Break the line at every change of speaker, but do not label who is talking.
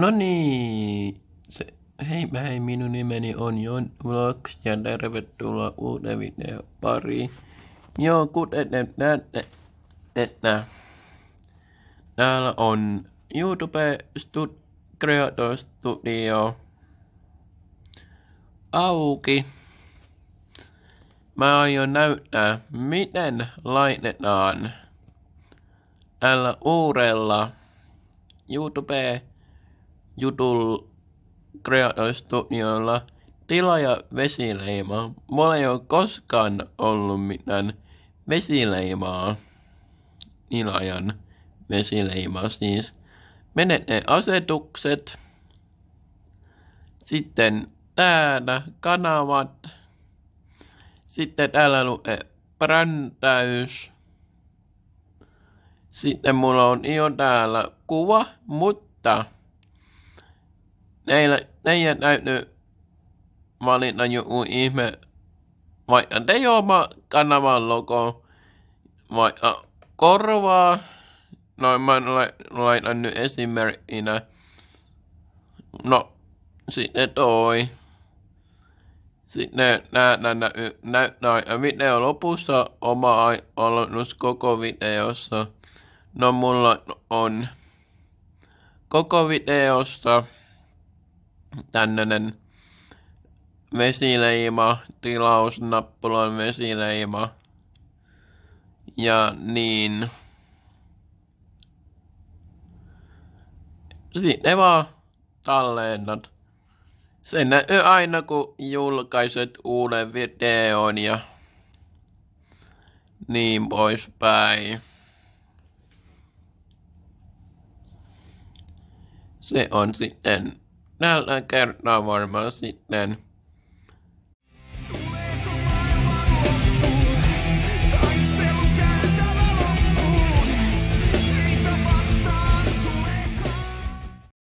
No niin, se, hei hei, minun nimeni on Jon Vlogs ja tervetuloa uuden videon pariin. Joo, kuten te näette, että täällä on YouTube Stud Creator Studio auki. Mä aion näyttää, miten laitetaan tällä uudella YouTube jutulla kreatoristudiolla tila ja vesileima. Mulla ei ole koskaan ollut mitään vesileimaa. Ilajan vesileima siis. Mene ne asetukset. Sitten täällä kanavat. Sitten täällä lukee brändäys. Sitten mulla on jo täällä kuva, mutta teillä, teidän näynyt valita joku ihme, vaikka te oma kanavan logo, vaikka korvaa, noin mä laitan nyt esimerkkinä. No, sitten toi. Sitten näytän nä, nä, nä, video lopussa oma aloitus koko videossa. No mulla on koko videosta tämmöinen vesileima, tilausnappulan vesileima ja niin. ne vaan tallennat. Sen näy aina kun julkaiset uuden videon ja niin poispäin. Se on sitten tällä kertaa varmaan sitten.